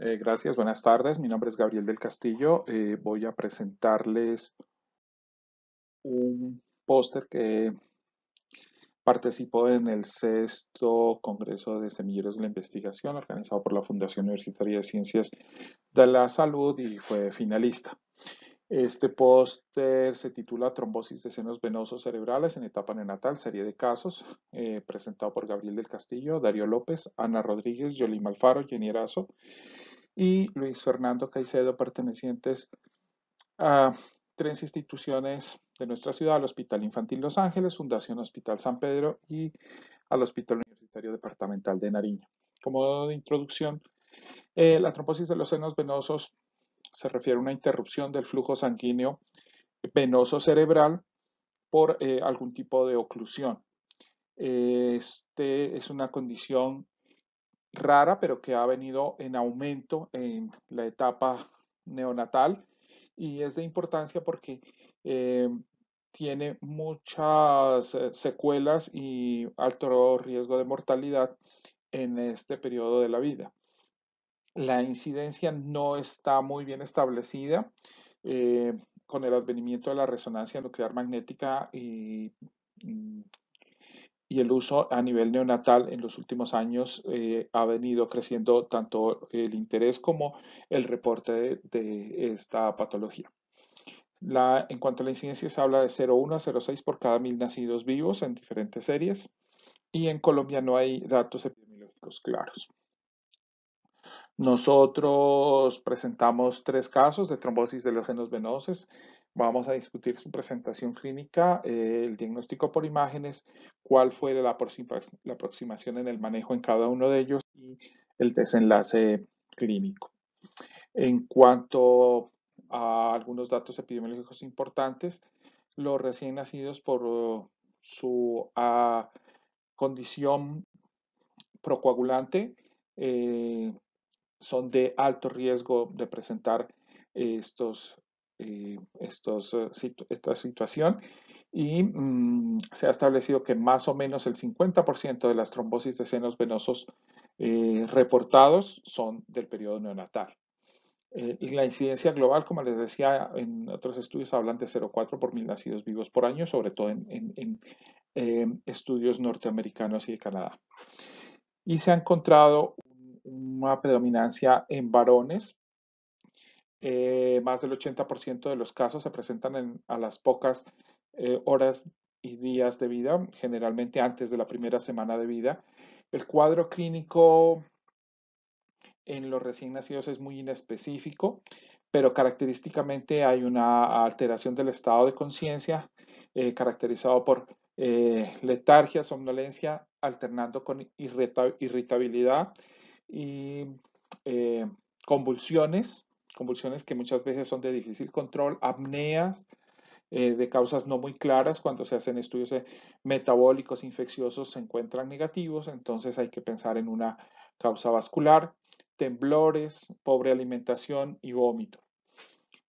Eh, gracias, buenas tardes. Mi nombre es Gabriel del Castillo. Eh, voy a presentarles un póster que participó en el sexto Congreso de Semilleros de la Investigación organizado por la Fundación Universitaria de Ciencias de la Salud y fue finalista. Este póster se titula Trombosis de senos venosos cerebrales en etapa neonatal, serie de casos, eh, presentado por Gabriel del Castillo, Darío López, Ana Rodríguez, Yolima Alfaro, Jenny Erazo, y Luis Fernando Caicedo, pertenecientes a tres instituciones de nuestra ciudad, al Hospital Infantil Los Ángeles, Fundación Hospital San Pedro y al Hospital Universitario Departamental de Nariño. Como de introducción, eh, la trombosis de los senos venosos se refiere a una interrupción del flujo sanguíneo venoso cerebral por eh, algún tipo de oclusión. Este es una condición rara, pero que ha venido en aumento en la etapa neonatal y es de importancia porque eh, tiene muchas eh, secuelas y alto riesgo de mortalidad en este periodo de la vida. La incidencia no está muy bien establecida eh, con el advenimiento de la resonancia nuclear magnética y y el uso a nivel neonatal en los últimos años eh, ha venido creciendo tanto el interés como el reporte de, esta patología. La, en cuanto a la incidencia, se habla de 0,1 a 0,6 por cada mil nacidos vivos en diferentes series y en Colombia no hay datos epidemiológicos claros. Nosotros presentamos tres casos de trombosis de los senos venosos Vamos a discutir su presentación clínica, eh, el diagnóstico por imágenes, cuál fue la, aproximación en el manejo en cada uno de ellos y el desenlace clínico. En cuanto a algunos datos epidemiológicos importantes, los recién nacidos por uh, su condición procoagulante eh, son de alto riesgo de presentar estos eh, estos, eh, esta situación y mm, se ha establecido que más o menos el 50% de las trombosis de senos venosos eh, reportados son del periodo neonatal. y la incidencia global, como les decía, en otros estudios hablan de 0,4 por mil nacidos vivos por año, sobre todo en, estudios norteamericanos y de Canadá. Y se ha encontrado una predominancia en varones eh, más del 80% de los casos se presentan a las pocas eh, horas y días de vida, generalmente antes de la primera semana de vida. El cuadro clínico en los recién nacidos es muy inespecífico, pero característicamente hay una alteración del estado de conciencia eh, caracterizado por letargia, somnolencia, alternando con irritabilidad y convulsiones convulsiones que muchas veces son de difícil control, apneas eh, de causas no muy claras, cuando se hacen estudios eh, metabólicos infecciosos se encuentran negativos, entonces hay que pensar en una causa vascular, temblores, pobre alimentación y vómito.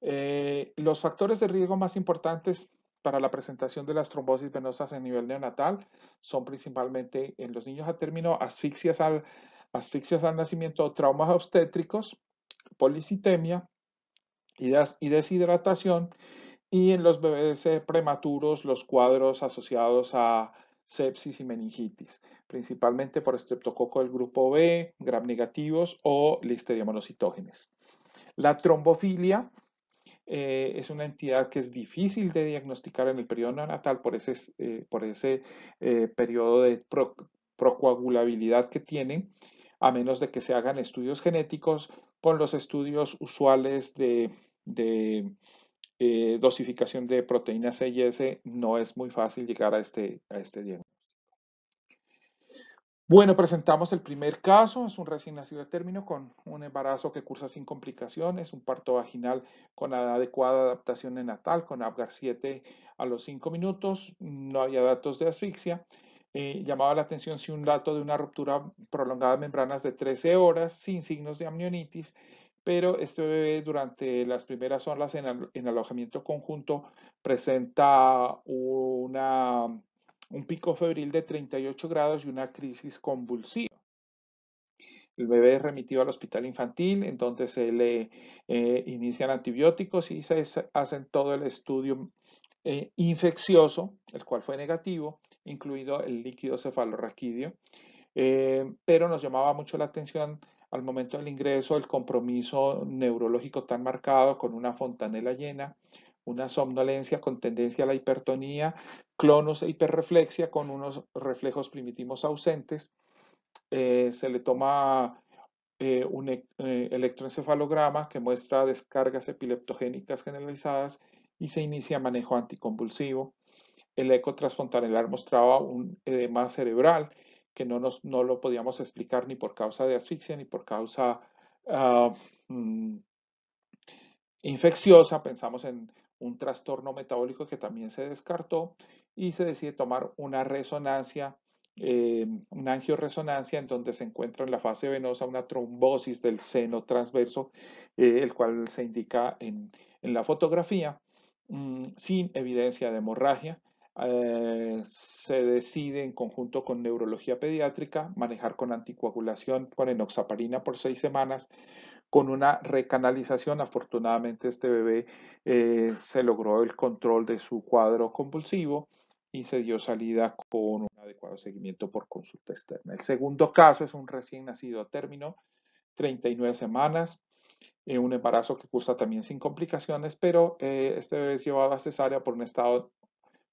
Eh, los factores de riesgo más importantes para la presentación de las trombosis venosas a nivel neonatal son principalmente en los niños a término asfixias al, asfixias al nacimiento, traumas obstétricos, policitemia y deshidratación y en los bebés eh, prematuros los cuadros asociados a sepsis y meningitis, principalmente por estreptococo del grupo B, gram negativos o listeria monocitógenes. La trombofilia eh, es una entidad que es difícil de diagnosticar en el periodo neonatal por ese, eh, por ese periodo de procoagulabilidad que tienen, a menos de que se hagan estudios genéticos con los estudios usuales de, eh, dosificación de proteínas S, no es muy fácil llegar a este, a este diagnóstico. Bueno, presentamos el primer caso, es un recién nacido de término con un embarazo que cursa sin complicaciones, un parto vaginal con adecuada adaptación natal, con Apgar 7 a los 5 minutos, no había datos de asfixia eh, llamaba la atención si un dato de una ruptura prolongada de membranas de 13 horas sin signos de amnionitis, pero este bebé durante las primeras horas en, alojamiento conjunto presenta un pico febril de 38 grados y una crisis convulsiva. El bebé es remitido al hospital infantil, donde se le eh, inician antibióticos y se hacen todo el estudio eh, infeccioso, el cual fue negativo, incluido el líquido cefalorraquídeo, eh, pero nos llamaba mucho la atención al momento del ingreso el compromiso neurológico tan marcado con una fontanela llena, una somnolencia con tendencia a la hipertonía, clonos e hiperreflexia con unos reflejos primitivos ausentes. Eh, se le toma eh, un e, electroencefalograma que muestra descargas epileptogénicas generalizadas y se inicia manejo anticonvulsivo el eco transfontanelar mostraba un edema cerebral que no, nos, no lo podíamos explicar ni por causa de asfixia ni por causa ah, mm, infecciosa. Pensamos en un trastorno metabólico que también se descartó y se decide tomar una resonancia, eh, una angioresonancia en donde se encuentra en la fase venosa una trombosis del seno transverso, eh, el cual se indica en, la fotografía, mm, sin evidencia de hemorragia. Eh, se decide en conjunto con neurología pediátrica manejar con anticoagulación con enoxaparina por seis semanas con una recanalización. Afortunadamente este bebé eh, se logró el control de su cuadro convulsivo y se dio salida con un adecuado seguimiento por consulta externa. El segundo caso es un recién nacido a término, 39 semanas, eh, un embarazo que cursa también sin complicaciones, pero eh, este bebé es llevado a cesárea por un estado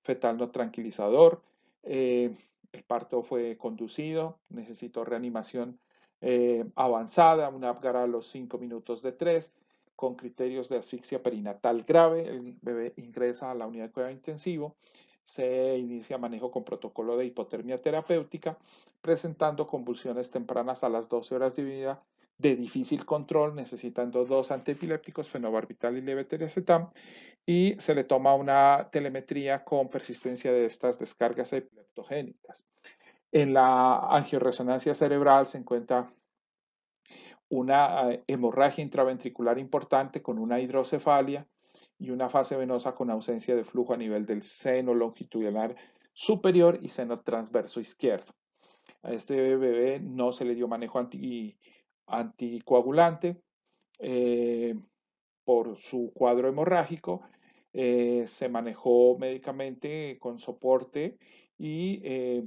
fetal no tranquilizador, eh, el parto fue conducido, necesitó reanimación eh, avanzada, un Apgar a los 5 minutos de 3, con criterios de asfixia perinatal grave, el bebé ingresa a la unidad de cuidado intensivo, se inicia manejo con protocolo de hipotermia terapéutica, presentando convulsiones tempranas a las 12 horas de vida de difícil control, necesitando dos antiepilépticos, fenobarbital y levetiracetam, y se le toma una telemetría con persistencia de estas descargas epileptogénicas. En la angioresonancia cerebral se encuentra una eh, hemorragia intraventricular importante con una hidrocefalia y una fase venosa con ausencia de flujo a nivel del seno longitudinal superior y seno transverso izquierdo. A este bebé no se le dio manejo anti anticoagulante eh, por su cuadro hemorrágico. Eh, se manejó médicamente con soporte y eh,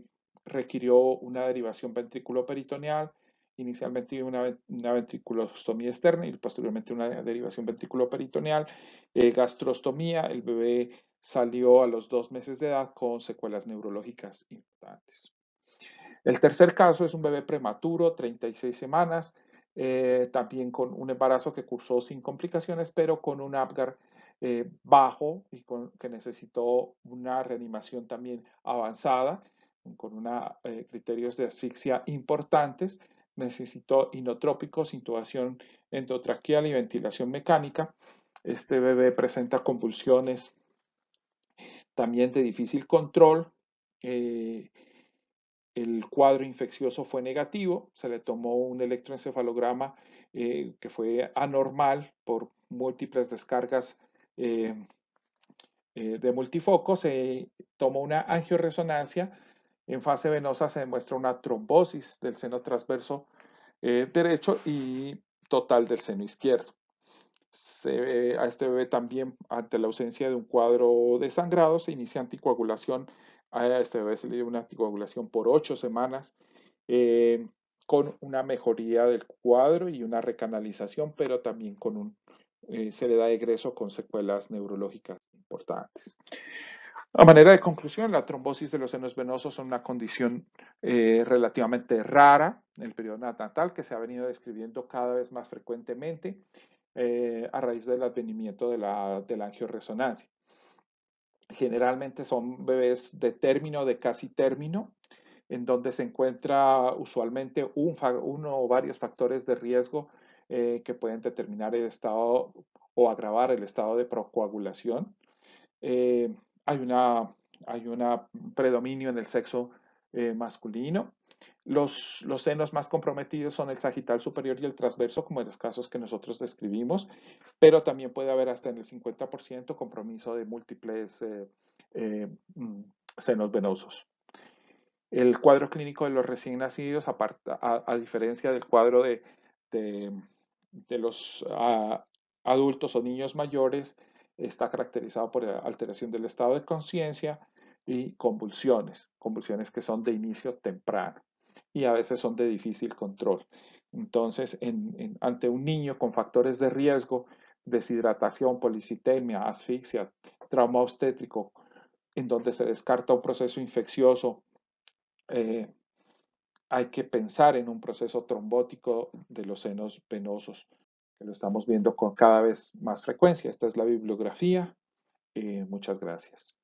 requirió una derivación peritoneal. inicialmente una, una, ventriculostomía externa y posteriormente una derivación peritoneal. gastrostomía. El bebé salió a los dos meses de edad con secuelas neurológicas importantes. El tercer caso es un bebé prematuro, 36 semanas, eh, también con un embarazo que cursó sin complicaciones, pero con un Apgar eh, bajo y que necesitó una reanimación también avanzada, con eh, criterios de asfixia importantes, necesitó inotrópicos, intubación endotraqueal y ventilación mecánica. Este bebé presenta convulsiones también de difícil control el cuadro infeccioso fue negativo, se le tomó un electroencefalograma eh, que fue anormal por múltiples descargas eh, eh, de multifoco, se tomó una angioresonancia, en fase venosa se demuestra una trombosis del seno transverso derecho y total del seno izquierdo. Se, a este bebé también, ante la ausencia de un cuadro de sangrado, se inicia anticoagulación a este dio una anticoagulación por ocho semanas eh, con una mejoría del cuadro y una recanalización, pero también con un eh, se le da egreso con secuelas neurológicas importantes. A manera de conclusión, la trombosis de los senos venosos es una condición eh, relativamente rara en el periodo natal que se ha venido describiendo cada vez más frecuentemente a raíz del advenimiento de la, de la angioresonancia generalmente son bebés de término, de casi término, en donde se encuentra usualmente uno o varios factores de riesgo eh, que pueden determinar el estado o agravar el estado de procoagulación. Eh, hay, hay un predominio en el sexo eh, masculino los, senos más comprometidos son el sagital superior y el transverso, como en los casos que nosotros describimos, pero también puede haber hasta en el 50% compromiso de múltiples eh, eh, mm, senos venosos. El cuadro clínico de los recién nacidos, a, diferencia del cuadro de, de, los adultos o niños mayores, está caracterizado por alteración del estado de conciencia y convulsiones, convulsiones que son de inicio temprano y a veces son de difícil control. Entonces, ante un niño con factores de riesgo, deshidratación, policitemia, asfixia, trauma obstétrico, en donde se descarta un proceso infeccioso, eh, hay que pensar en un proceso trombótico de los senos venosos, que lo estamos viendo con cada vez más frecuencia. Esta es la bibliografía. Eh, muchas gracias.